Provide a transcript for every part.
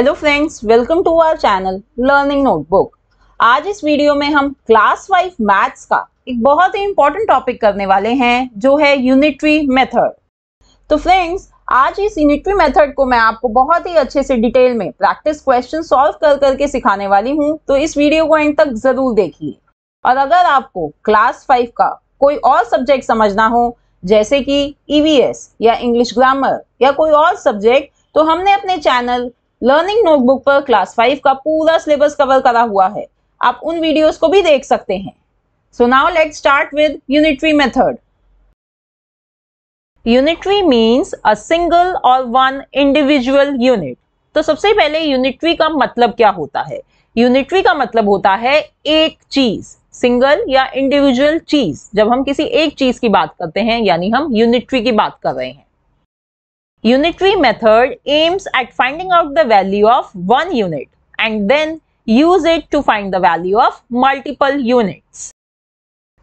Hello friends welcome to our channel learning notebook आज इस video में हम क्लास वाइज मैथ्स का एक बहुत ही इंपॉर्टेंट टॉपिक करने वाले हैं जो है यूनिट्री मेथड तो फ्रेंड्स आज इस यूनिट्री मेथड को मैं आपको बहुत ही अच्छे से डिटेल में प्रैक्टिस क्वेश्चन सॉल्व कर करके सिखाने वाली हूँ तो इस वीडियो को एंड तक जरूर देखिए और अगर आपको क्लास फाइव का कोई और सब्जेक्ट समझना हो जैसे कि ईवीएस e या इंग्लिश ग्रामर या कोई और सब्जेक्ट तो हमने अपने चैनल लर्निंग नोटबुक पर क्लास फाइव का पूरा सिलेबस कवर करा हुआ है आप उन वीडियोस को भी देख सकते हैं so now let start with unitary method unitary means a single और वन इंडिविजुअल यूनिट तो सबसे पहले यूनिट्री का मतलब क्या होता है यूनिट्री का मतलब होता है एक चीज सिंगल या इंडिविजुअल चीज जब हम किसी एक चीज की बात करते हैं यानी हम यूनिट्री की बात कर रहे हैं Unitary method aims at finding out the value of one unit and then use it to find the value of multiple units.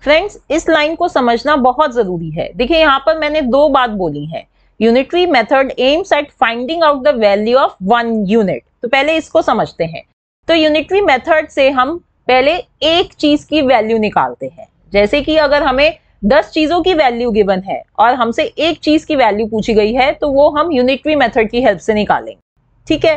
Friends इस लाइन को समझना बहुत जरूरी है देखिए यहाँ पर मैंने दो बात बोली है unitary method aims at finding out the value of one unit तो पहले इसको समझते हैं तो यूनिटरी मेथड से हम पहले एक चीज की वैल्यू निकालते हैं जैसे कि अगर हमें दस चीजों की वैल्यू गिवन है और हमसे एक चीज की वैल्यू पूछी गई है तो वो हम यूनिटरी मेथड की हेल्प से निकालेंगे ठीक है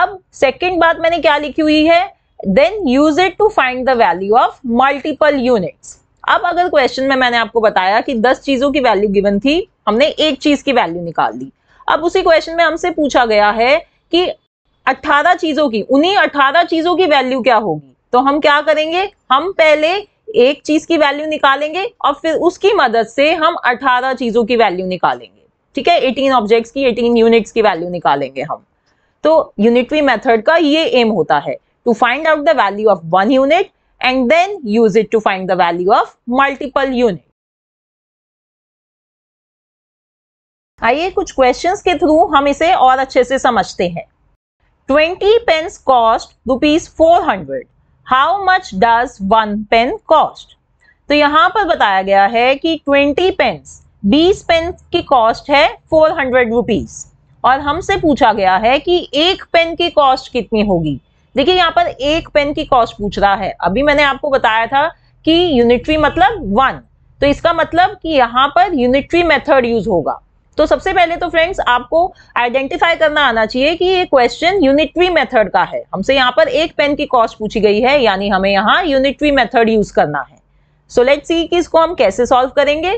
अब सेकेंड बात मैंने क्या लिखी हुई है then use it to find the value of multiple units अब अगर क्वेश्चन में मैंने आपको बताया कि दस चीजों की वैल्यू गिवन थी हमने एक चीज की वैल्यू निकाल दी अब उसी क्वेश्चन में हमसे पूछा गया है कि अठारह चीजों की उन्हीं अठारह चीजों की वैल्यू क्या होगी तो हम क्या करेंगे हम पहले एक चीज की वैल्यू निकालेंगे और फिर उसकी मदद से हम 18 चीजों की वैल्यू निकालेंगे ठीक है 18 ऑब्जेक्ट्स की 18 यूनिट्स की वैल्यू निकालेंगे हम तो यूनिटरी मेथड का ये एम होता है to find out the value of one unit and then use it to find the value of multiple unit आइए कुछ क्वेश्चंस के थ्रू हम इसे और अच्छे से समझते हैं twenty pens cost rupees four hundred how much does one pen cost तो यहाँ पर बताया गया है कि ट्वेंटी पेन बीस पेन की कॉस्ट है फोर हंड्रेड रुपीज और हमसे पूछा गया है कि एक पेन की कॉस्ट कितनी होगी देखिए यहाँ पर एक पेन की कॉस्ट पूछ रहा है अभी मैंने आपको बताया था कि यूनिटरी मतलब वन तो इसका मतलब कि यहाँ पर यूनिटरी मेथड यूज होगा तो सबसे पहले तो फ्रेंड्स आपको आइडेंटिफाई करना आना चाहिए कि ये क्वेश्चन यूनिटरी मेथड का है हमसे यहाँ पर एक पेन की कॉस्ट पूछी गई है यानी हमें यहाँ यूनिटरी मेथड यूज करना है सो लेट सी कि इसको हम कैसे सॉल्व करेंगे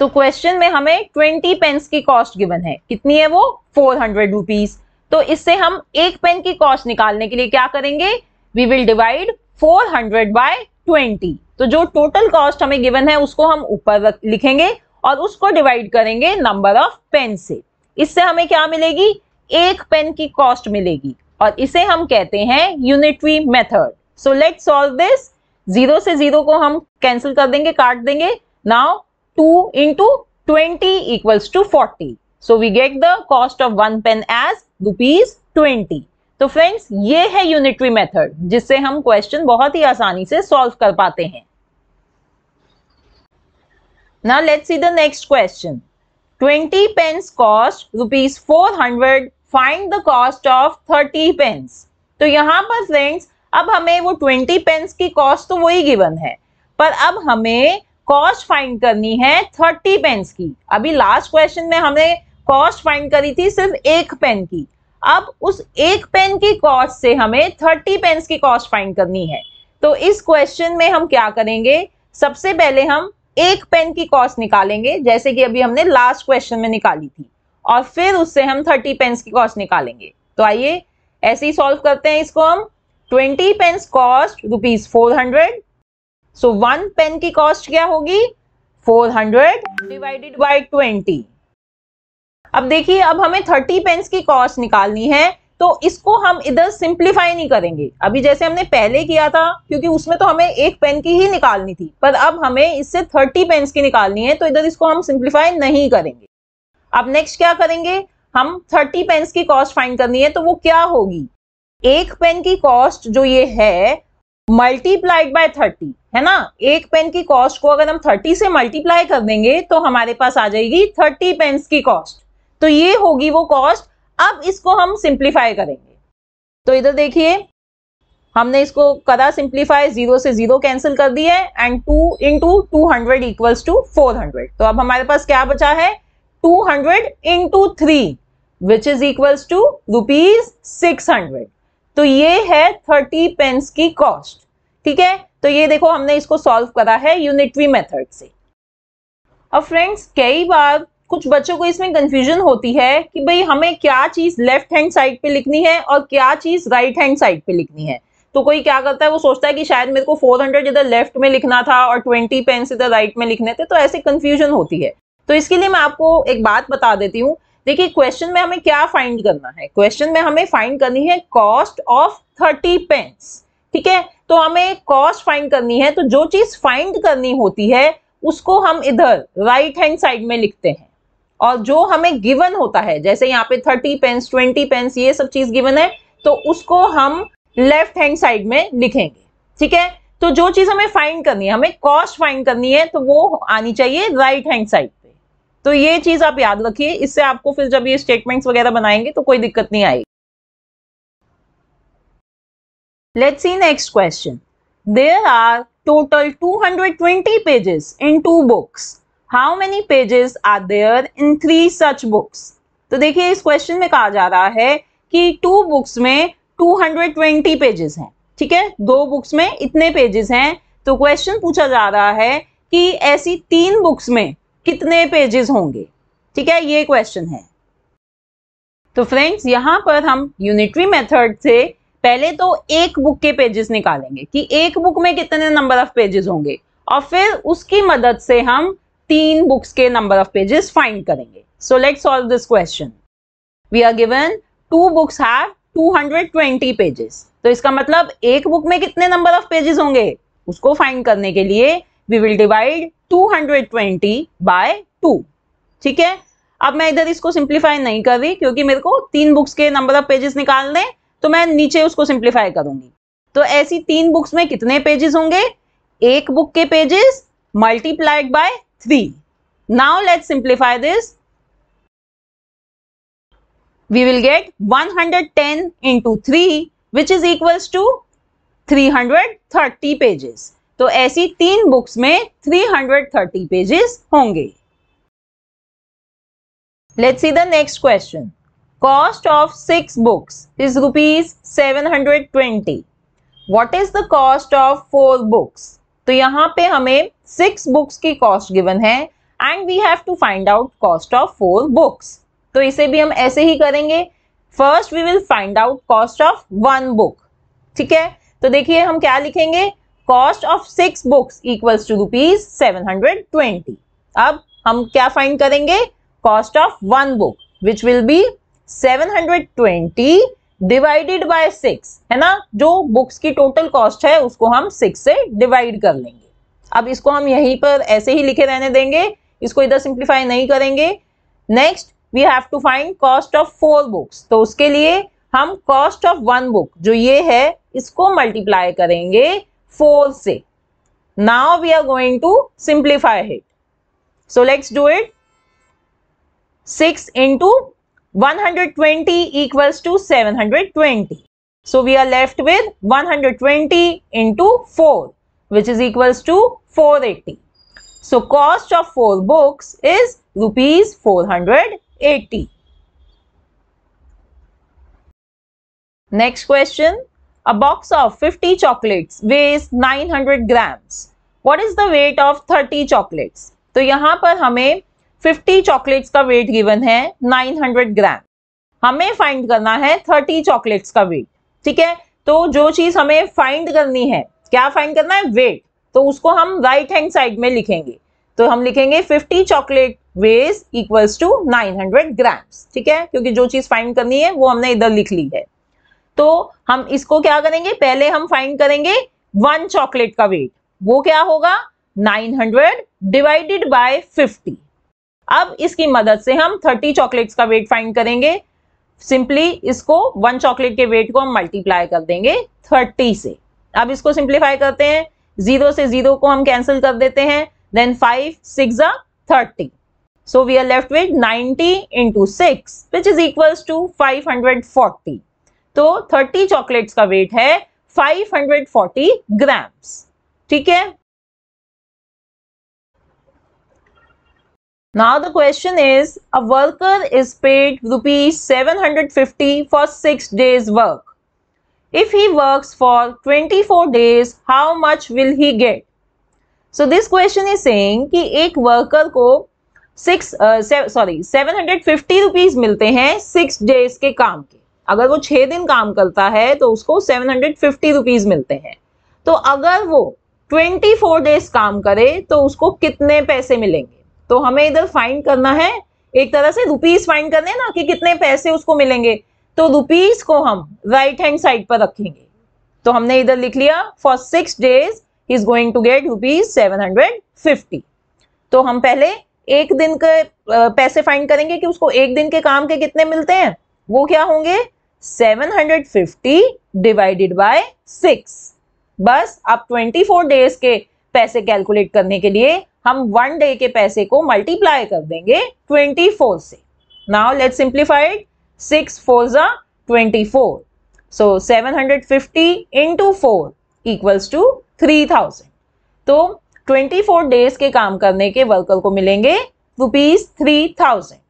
तो क्वेश्चन में हमें ट्वेंटी पेन्स की कॉस्ट गिवन है कितनी है वो फोर हंड्रेड रुपीज तो इससे हम एक पेन की कॉस्ट निकालने के लिए क्या करेंगे we will divide four hundred by twenty तो जो टोटल कॉस्ट हमें गिवन है उसको हम ऊपर लिखेंगे और उसको डिवाइड करेंगे नंबर ऑफ पेन से इससे हमें क्या मिलेगी एक पेन की कॉस्ट मिलेगी और इसे हम कहते हैं unitary method so let solve this zero से जीरो को हम कैंसिल कर देंगे काट देंगे now two into twenty equals to forty so we get the cost of one pen as rupees twenty तो फ्रेंड्स ये है यूनिटरी मेथड जिससे हम क्वेश्चन बहुत ही आसानी से सॉल्व कर पाते हैं Now let's see the next question. 20 pence cost rupees 400. Find the cost of 30 pence. तो यहाँ पर फ्रेंड्स अब हमें वो 20 पेंस की कॉस्ट तो वही गिवन है पर अब हमें कॉस्ट फाइंड करनी है 30 पेंस की अभी लास्ट क्वेश्चन में हमने कॉस्ट फाइंड करी थी सिर्फ एक पेन की अब उस एक पेन की कॉस्ट से हमें 30 पेंस की कॉस्ट फाइंड करनी है तो इस क्वेश्चन में हम क्या करेंगे सबसे पहले हम एक पेन की कॉस्ट निकालेंगे जैसे कि अभी हमने लास्ट क्वेश्चन में निकाली थी और फिर उससे हम थर्टी पेन्स की कॉस्ट निकालेंगे तो आइए ऐसे ही सॉल्व करते हैं इसको हम twenty pens cost rupees four hundred so one pen की कॉस्ट क्या होगी four hundred divided by twenty अब देखिए अब हमें थर्टी पेन्स की कॉस्ट निकालनी है तो इसको हम इधर सिंप्लीफाई नहीं करेंगे अभी जैसे हमने पहले किया था क्योंकि उसमें तो हमें एक पेन की ही निकालनी थी पर अब हमें इससे थर्टी पेन की निकालनी है तो इधर इसको हम सिंप्लीफाई नहीं करेंगे अब नेक्स्ट क्या करेंगे हम थर्टी पेन की कॉस्ट फाइन करनी है तो वो क्या होगी एक पेन की कॉस्ट जो ये है मल्टीप्लाइड बाय थर्टी है ना एक पेन की कॉस्ट को अगर हम थर्टी से मल्टीप्लाई कर देंगे तो हमारे पास आ जाएगी थर्टी पेन्स की कॉस्ट तो ये होगी वो कॉस्ट अब इसको हम सिंप्लीफाई करेंगे तो इधर देखिए हमने इसको करा सिंप्लीफाई जीरो से जीरो कैंसिल कर दिया है and two into two hundred equals to four hundred तो अब हमारे पास क्या बचा है two hundred into three which is equals to rupees six hundred तो ये है थर्टी पेंस की कॉस्ट ठीक है तो ये देखो हमने इसको सॉल्व करा है यूनिटरी मेथड से अब फ्रेंड्स कई बार कुछ बच्चों को इसमें कन्फ्यूजन होती है कि भाई हमें क्या चीज़ लेफ्ट हैंड साइड पे लिखनी है और क्या चीज़ राइट हैंड साइड पे लिखनी है तो कोई क्या करता है वो सोचता है कि शायद मेरे को 400 इधर लेफ्ट में लिखना था और 20 पेन इधर राइट में लिखने थे तो ऐसे कन्फ्यूजन होती है तो इसके लिए मैं आपको एक बात बता देती हूँ देखिए क्वेश्चन में हमें क्या फाइंड करना है क्वेश्चन में हमें फाइंड करनी है कॉस्ट ऑफ थर्टी पेन्स ठीक है तो हमें कॉस्ट फाइंड करनी है तो जो चीज फाइंड करनी होती है उसको हम इधर राइट हैंड साइड में लिखते हैं और जो हमें गिवन होता है जैसे यहाँ पे थर्टी पेन्स ट्वेंटी पेन्स ये सब चीज गिवन है तो उसको हम लेफ्ट हैंड साइड में लिखेंगे ठीक है तो जो चीज हमें फाइंड करनी है हमें कॉस्ट फाइंड करनी है तो वो आनी चाहिए राइट हैंड साइड पे तो ये चीज आप याद रखिए इससे आपको फिर जब ये स्टेटमेंट्स वगैरह बनाएंगे तो कोई दिक्कत नहीं आएगी Let's see next question There are total 220 pages in two books how many pages are there in three such books तो देखिए इस क्वेश्चन में कहा जा रहा है कि टू बुक्स में 220 पेजेस हैं ठीक है दो बुक्स में इतने पेजेस हैं तो क्वेश्चन पूछा जा रहा है कि ऐसी तीन बुक्स में कितने पेजेस होंगे ठीक है ये क्वेश्चन है तो फ्रेंड्स यहाँ पर हम यूनिटरी मेथड से पहले तो एक बुक के पेजेस निकालेंगे कि एक बुक में कितने नंबर ऑफ पेजेस होंगे और फिर उसकी मदद से हम तीन बुक्स के नंबर ऑफ पेजेस फाइंड करेंगे so let solve this question we are given two books have 220 pages तो इसका मतलब एक बुक में कितने नंबर ऑफ पेजेस होंगे उसको फाइंड करने के लिए वी विल डिवाइड 220 बाय 2 ठीक है अब मैं इधर इसको सिंप्लीफाई नहीं कर रही क्योंकि मेरे को तीन बुक्स के नंबर ऑफ पेजेस निकालने तो मैं नीचे उसको सिंप्लीफाई करूंगी तो ऐसी तीन बुक्स में कितने पेजेस होंगे एक बुक के pages multiplied by 3. Now let's simplify this. We will get 110 into 3 which is equals to 330 pages. तो ऐसी तीन बुक्स में 330 पेजेस होंगे let's see the next question cost of six books is rupees seven hundred twenty what is the cost of four books तो यहाँ पे हमें six books की कॉस्ट गिवन है and we have to find out cost of four books तो इसे भी हम ऐसे ही करेंगे first we will find out cost of one book ठीक है तो देखिए हम क्या लिखेंगे cost of six books equals to rupees seven hundred twenty अब हम क्या फाइंड करेंगे cost of one book which will be seven hundred twenty divided by six है ना जो बुक्स की टोटल कॉस्ट है उसको हम सिक्स से डिवाइड कर लेंगे अब इसको हम यहीं पर ऐसे ही लिखे रहने देंगे इसको इधर सिंप्लीफाई नहीं करेंगे next we have to find cost of four books तो उसके लिए हम कॉस्ट ऑफ वन बुक जो ये है इसको मल्टीप्लाई करेंगे फोर से now we are going to simplify it so let's do it six into one hundred twenty equals to seven hundred twenty so are left with one hundred twenty into four which is equals to 480. So cost of 4 books is rupees 480. Next question. A box of 50 chocolates weighs 900 grams. What is the weight of 30 chocolates? तो यहाँ पर हमें 50 chocolates का wait given है 900 ग्राम हमें find करना है 30 chocolates का वेट ठीक है तो जो चीज़ हमें फाइंड करनी है क्या फाइंड करना है वेट तो उसको हम राइट हैंड साइड में लिखेंगे तो हम लिखेंगे 50 chocolate weighs equals to 900 grams ठीक है क्योंकि जो चीज फाइंड करनी है वो हमने इधर लिख ली है तो हम इसको क्या करेंगे पहले हम फाइंड करेंगे वन चॉकलेट का वेट वो क्या होगा 900 डिवाइडेड बाय 50 अब इसकी मदद से हम 30 चॉकलेट्स का वेट फाइंड करेंगे सिंपली इसको वन चॉकलेट के वेट को हम मल्टीप्लाई कर देंगे थर्टी से अब इसको सिंप्लीफाई करते हैं जीरो से जीरो को हम कैंसिल कर देते हैं then five six thirty so we are left with ninety into six which is equal to five hundred forty तो थर्टी चॉकलेट्स का वेट है फाइव हंड्रेड फोर्टी ग्राम्स ठीक है Now the question is, a worker is paid rupees fifty for six days work. If he work for twenty four days how much will he get so this question is से एक worker को six sorry seven hundred fifty rupees मिलते हैं six days के काम के अगर वो छह दिन काम करता है तो उसको सेवन हंड्रेड फिफ्टी रुपीज मिलते हैं तो अगर वो ट्वेंटी फोर डेज काम करे तो उसको कितने पैसे मिलेंगे तो हमें इधर फाइंड करना है एक तरह से रुपीज फाइंड करने ना कि कितने पैसे उसको मिलेंगे तो रुपीज को हम राइट हैंड साइड पर रखेंगे तो हमने इधर लिख लिया for six days is going to get rupees seven hundred fifty तो हम पहले एक दिन के पैसे फाइंड करेंगे कि उसको एक दिन के काम के कितने मिलते हैं वो क्या होंगे seven hundred fifty divided by six बस अब फोर डेज के पैसे कैलकुलेट करने के लिए हम वन डे के पैसे को मल्टीप्लाई कर देंगे ट्वेंटी फोर से now let simplified 6 fours are 24. So 750 into 4 equals to 3000. तो 24 डेज के काम करने के वर्कर को मिलेंगे रुपीज थ्री थाउजेंड